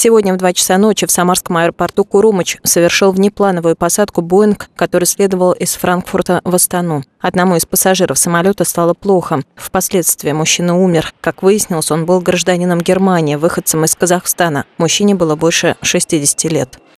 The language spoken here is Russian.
Сегодня в 2 часа ночи в Самарском аэропорту Курумыч совершил внеплановую посадку «Боинг», который следовал из Франкфурта в Астану. Одному из пассажиров самолета стало плохо. Впоследствии мужчина умер. Как выяснилось, он был гражданином Германии, выходцем из Казахстана. Мужчине было больше 60 лет.